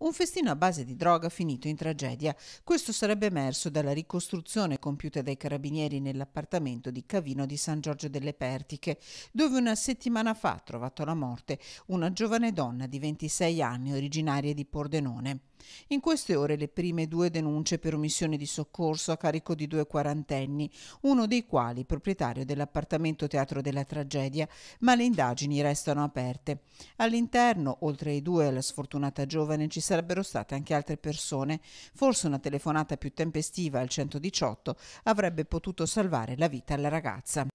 Un festino a base di droga finito in tragedia. Questo sarebbe emerso dalla ricostruzione compiuta dai carabinieri nell'appartamento di Cavino di San Giorgio delle Pertiche, dove una settimana fa ha trovato la morte una giovane donna di 26 anni originaria di Pordenone. In queste ore le prime due denunce per omissione di soccorso a carico di due quarantenni, uno dei quali proprietario dell'appartamento teatro della tragedia, ma le indagini restano aperte. All'interno, oltre ai due e alla sfortunata giovane, ci sarebbero state anche altre persone. Forse una telefonata più tempestiva al 118 avrebbe potuto salvare la vita alla ragazza.